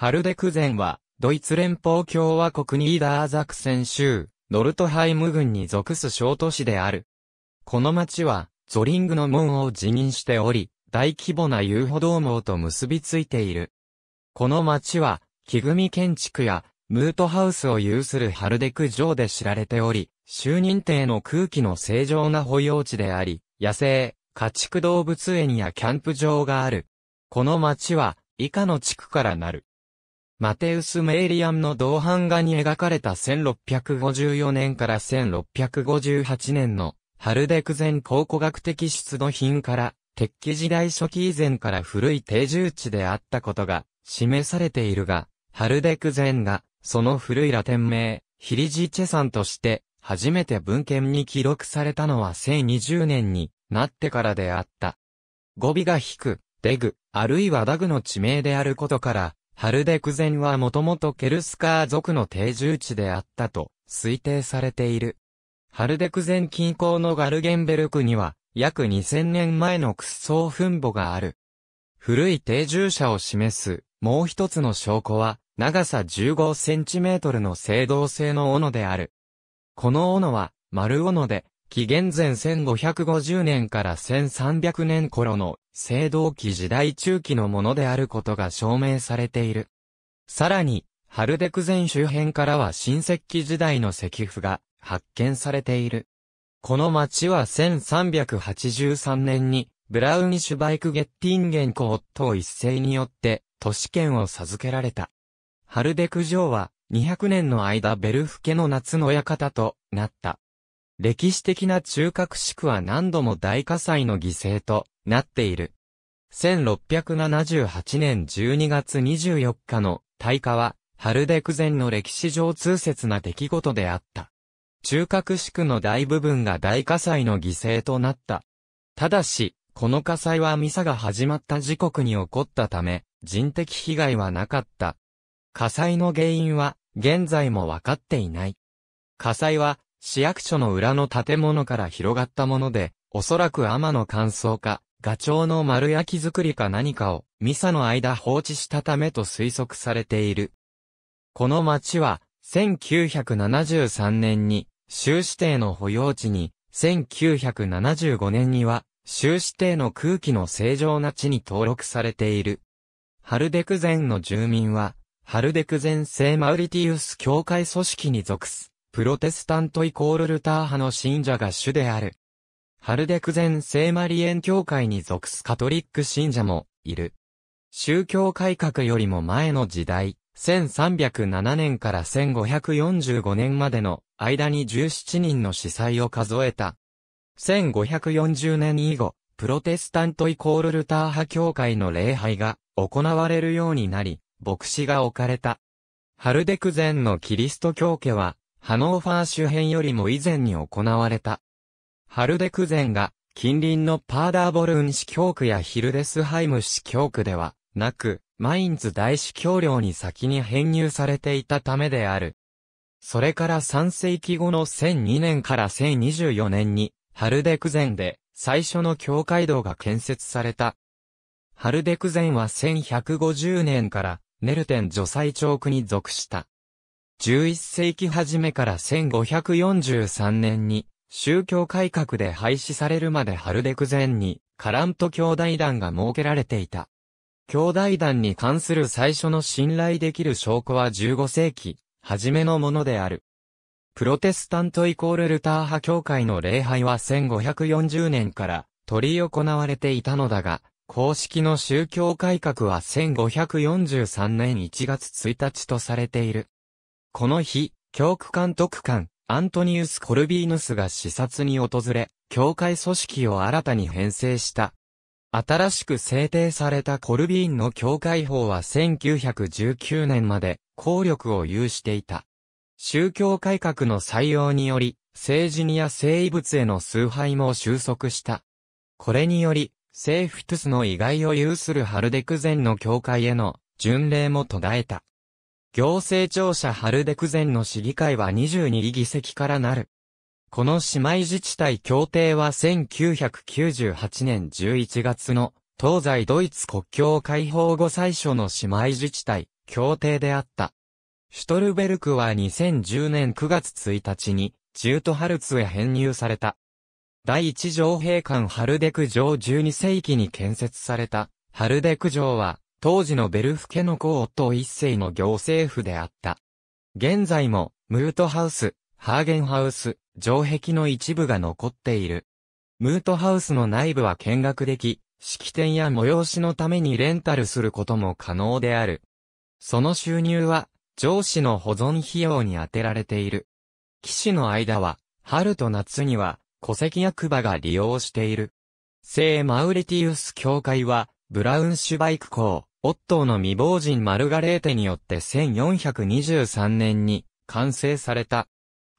ハルデクゼンは、ドイツ連邦共和国ニーダーザクセン州、ノルトハイム郡に属す小都市である。この町は、ゾリングの門を辞任しており、大規模な遊歩道網と結びついている。この町は、木組建築や、ムートハウスを有するハルデク城で知られており、就任邸の空気の正常な保養地であり、野生、家畜動物園やキャンプ場がある。この町は、以下の地区からなる。マテウス・メイリアンの銅版画に描かれた1654年から1658年のハルデク前考古学的出土品から、鉄器時代初期以前から古い定住地であったことが示されているが、ハルデク前が、その古いラテン名、ヒリジチェさんとして、初めて文献に記録されたのは1020年になってからであった。語尾が引く、デグ、あるいはダグの地名であることから、ハルデクゼンはもともとケルスカー族の定住地であったと推定されている。ハルデクゼン近郊のガルゲンベルクには約2000年前の屈葬墳墓がある。古い定住者を示すもう一つの証拠は長さ15センチメートルの青銅製の斧である。この斧は丸斧で紀元前1550年から1300年頃の青銅器時代中期のものであることが証明されている。さらに、ハルデク前周辺からは新石器時代の石符が発見されている。この町は1383年にブラウニシュバイクゲッティンゲンコ夫一世によって都市圏を授けられた。ハルデク城は200年の間ベルフ家の夏の館となった。歴史的な中核地区は何度も大火災の犠牲となっている。1678年12月24日の大火は、春デク前の歴史上通説な出来事であった。中核地区の大部分が大火災の犠牲となった。ただし、この火災はミサが始まった時刻に起こったため、人的被害はなかった。火災の原因は、現在もわかっていない。火災は、市役所の裏の建物から広がったもので、おそらく天の乾燥か、ガチョウの丸焼き作りか何かをミサの間放置したためと推測されている。この町は、1973年に、州指定の保養地に、1975年には、州指定の空気の正常な地に登録されている。ハルデクゼンの住民は、ハルデクゼン聖マウリティウス教会組織に属す、プロテスタントイコールルター派の信者が主である。ハルデクゼン聖マリエン教会に属すカトリック信者もいる。宗教改革よりも前の時代、1307年から1545年までの間に17人の司祭を数えた。1540年以後、プロテスタントイコールルター派教会の礼拝が行われるようになり、牧師が置かれた。ハルデクゼンのキリスト教家は、ハノーファー周辺よりも以前に行われた。ハルデクゼンが、近隣のパーダーボルン市教区やヒルデスハイム市教区では、なく、マインズ大司教領に先に編入されていたためである。それから3世紀後の1002年から1024年に、ハルデクゼンで、最初の教会堂が建設された。ハルデクゼンは1150年から、ネルテン女祭長区に属した。11世紀初めから1543年に、宗教改革で廃止されるまでハルデク前に、カラント兄弟団が設けられていた。兄弟団に関する最初の信頼できる証拠は15世紀、初めのものである。プロテスタントイコールルター派教会の礼拝は1540年から取り行われていたのだが、公式の宗教改革は1543年1月1日とされている。この日、教区監督官、アントニウス・コルビーヌスが視察に訪れ、教会組織を新たに編成した。新しく制定されたコルビーンの教会法は1919年まで効力を有していた。宗教改革の採用により、政治にや生物への崇拝も収束した。これにより、セーフィトゥスの意外を有するハルデク前の教会への巡礼も途絶えた。行政庁舎春デク前の市議会は22議席からなる。この姉妹自治体協定は1998年11月の東西ドイツ国境解放後最初の姉妹自治体協定であった。シュトルベルクは2010年9月1日に中途ハルツへ編入された。第一条兵館ハルデク城12世紀に建設されたハルデク城は当時のベルフケの公夫一世の行政府であった。現在も、ムートハウス、ハーゲンハウス、城壁の一部が残っている。ムートハウスの内部は見学でき、式典や催しのためにレンタルすることも可能である。その収入は、上司の保存費用に充てられている。騎士の間は、春と夏には、戸籍役場が利用している。聖マウリティウス教会は、ブラウンシュバイク校、オットーの未亡人マルガレーテによって1423年に完成された。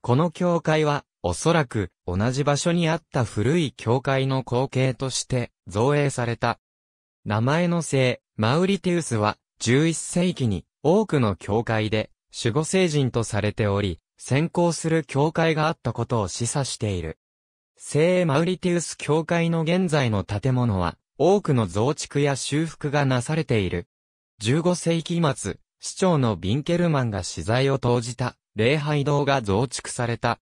この教会は、おそらく同じ場所にあった古い教会の光景として造営された。名前の聖、マウリティウスは11世紀に多くの教会で守護聖人とされており、先行する教会があったことを示唆している。聖マウリティウス教会の現在の建物は多くの増築や修復がなされている。15世紀末、市長のビンケルマンが資材を投じた礼拝堂が増築された。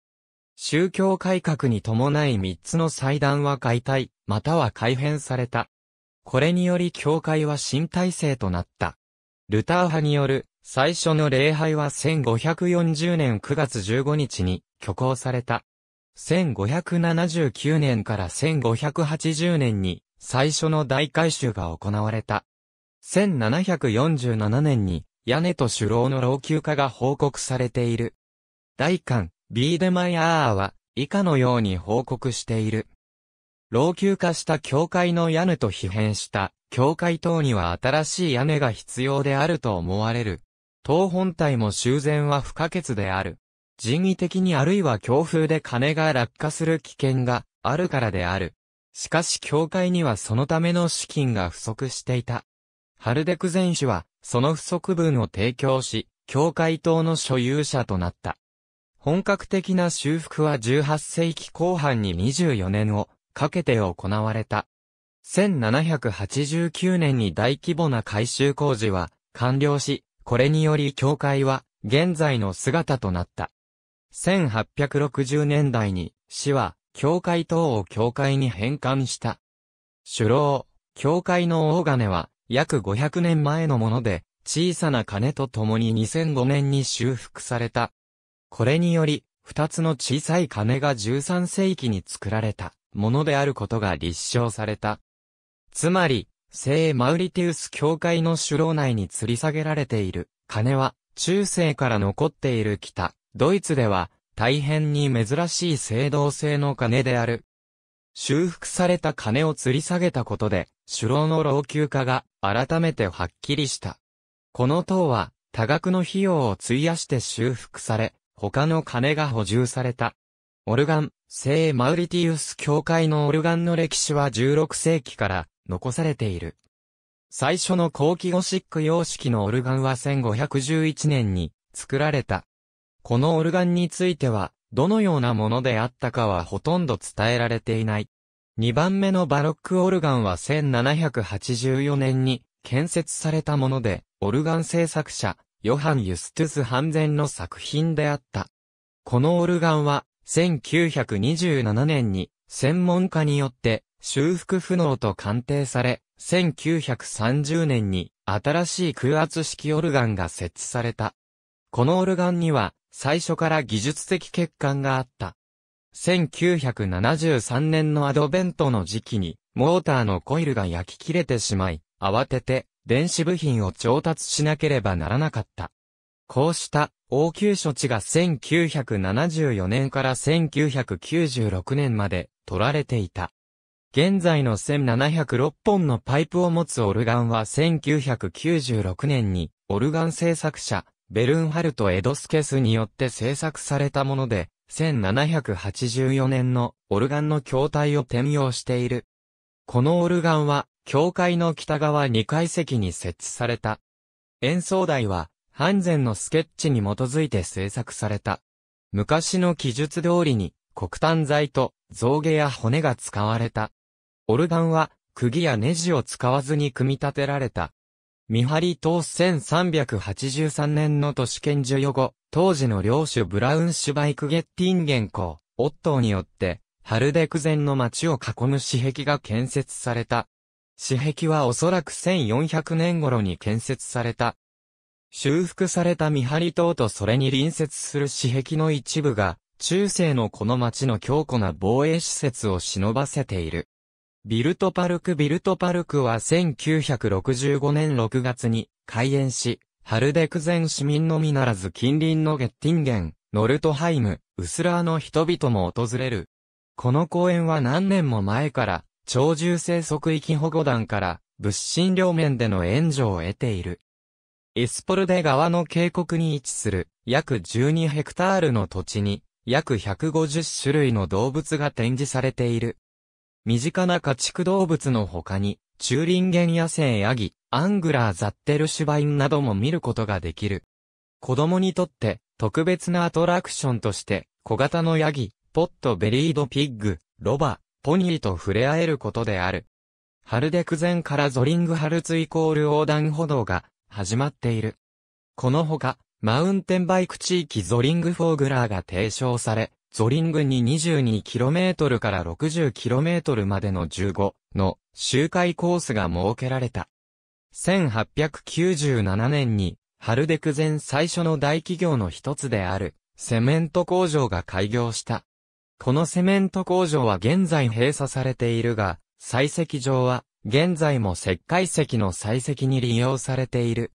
宗教改革に伴い3つの祭壇は解体、または改変された。これにより教会は新体制となった。ルター派による最初の礼拝は1540年9月15日に挙行された。1579年から1580年に最初の大改修が行われた。1747年に屋根と主楼の老朽化が報告されている。大館、ビーデマイアーは以下のように報告している。老朽化した教会の屋根と疲弊した教会等には新しい屋根が必要であると思われる。塔本体も修繕は不可欠である。人為的にあるいは強風で金が落下する危険があるからである。しかし教会にはそのための資金が不足していた。ハルデク前主は、その不足分を提供し、教会党の所有者となった。本格的な修復は18世紀後半に24年をかけて行われた。1789年に大規模な改修工事は完了し、これにより教会は現在の姿となった。1860年代に市は教会等を教会に返還した。首老、教会の大金は、約500年前のもので、小さな金と共に2005年に修復された。これにより、二つの小さい金が13世紀に作られたものであることが立証された。つまり、聖マウリティウス教会の首老内に吊り下げられている金は、中世から残っている北、ドイツでは、大変に珍しい青銅製の鐘である。修復された鐘を吊り下げたことで、首楼の老朽化が改めてはっきりした。この塔は多額の費用を費やして修復され、他の鐘が補充された。オルガン、聖マウリティウス教会のオルガンの歴史は16世紀から残されている。最初の後期ゴシック様式のオルガンは1511年に作られた。このオルガンについては、どのようなものであったかはほとんど伝えられていない。2番目のバロックオルガンは1784年に建設されたもので、オルガン製作者、ヨハン・ユストゥス・ハンゼンの作品であった。このオルガンは、1927年に、専門家によって、修復不能と鑑定され、1930年に、新しい空圧式オルガンが設置された。このオルガンには、最初から技術的欠陥があった。1973年のアドベントの時期に、モーターのコイルが焼き切れてしまい、慌てて、電子部品を調達しなければならなかった。こうした応急処置が1974年から1996年まで取られていた。現在の1706本のパイプを持つオルガンは1996年にオルガン製作者ベルンハルト・エドスケスによって制作されたもので、1784年のオルガンの筐体を転用している。このオルガンは、教会の北側2階席に設置された。演奏台は、ハンゼンのスケッチに基づいて制作された。昔の記述通りに、黒炭材と象毛や骨が使われた。オルガンは、釘やネジを使わずに組み立てられた。見張り党1383年の都市圏授与後、当時の領主ブラウンシュバイクゲッティンゲン公、オットーによって、ハルデクンの町を囲む市壁が建設された。市壁はおそらく1400年頃に建設された。修復された見張り島とそれに隣接する市壁の一部が、中世のこの町の強固な防衛施設を忍ばせている。ビルトパルクビルトパルクは1965年6月に開園し、ハルデク全市民のみならず近隣のゲッティンゲン、ノルトハイム、ウスラーの人々も訪れる。この公園は何年も前から、鳥獣生息域保護団から物心両面での援助を得ている。エスポルデ川の渓谷に位置する約12ヘクタールの土地に約150種類の動物が展示されている。身近な家畜動物の他に、ンゲ原野生ヤギ、アングラーザッテルシュバインなども見ることができる。子供にとって、特別なアトラクションとして、小型のヤギ、ポットベリードピッグ、ロバ、ポニーと触れ合えることである。ハルデク前からゾリングハルツイコール横断歩道が始まっている。このほか、マウンテンバイク地域ゾリングフォーグラーが提唱され、ゾリングに 22km から 60km までの15の周回コースが設けられた。1897年に、ハルデク前最初の大企業の一つである、セメント工場が開業した。このセメント工場は現在閉鎖されているが、採石場は、現在も石灰石の採石に利用されている。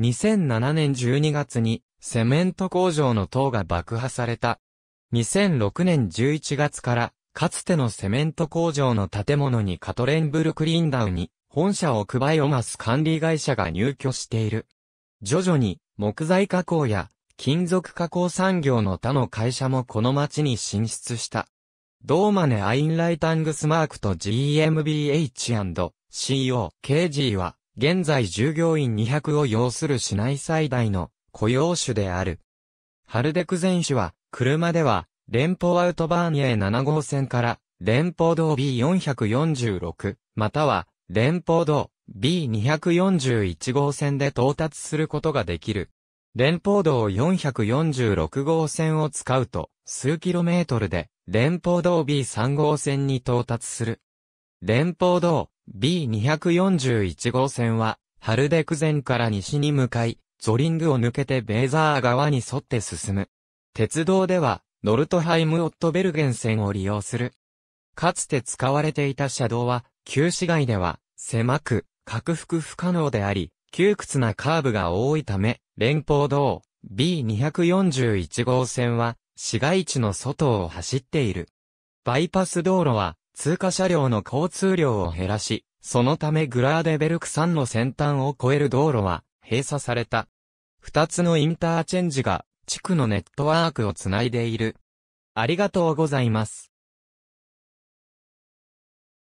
2007年12月に、セメント工場の塔が爆破された2006年11月から、かつてのセメント工場の建物にカトレンブルクリンダウに本社を置くバイオマス管理会社が入居している。徐々に木材加工や金属加工産業の他の会社もこの町に進出した。ドーマネ・アインライタングスマークと GMBH&CO、KG は現在従業員200を要する市内最大の雇用種である。ハルデクゼン氏は車では、連邦アウトバーン A7 号線から、連邦道 B446、または、連邦道 B241 号線で到達することができる。連邦道446号線を使うと、数キロメートルで、連邦道 B3 号線に到達する。連邦道 B241 号線は、ハルデクゼンから西に向かい、ゾリングを抜けてベーザー側に沿って進む。鉄道では、ノルトハイム・オットベルゲン線を利用する。かつて使われていた車道は、旧市街では、狭く、拡幅不可能であり、窮屈なカーブが多いため、連邦道 B241 号線は、市街地の外を走っている。バイパス道路は、通過車両の交通量を減らし、そのためグラーデベルク山の先端を越える道路は、閉鎖された。二つのインターチェンジが地区のネットワークをつないでいる。ありがとうございます。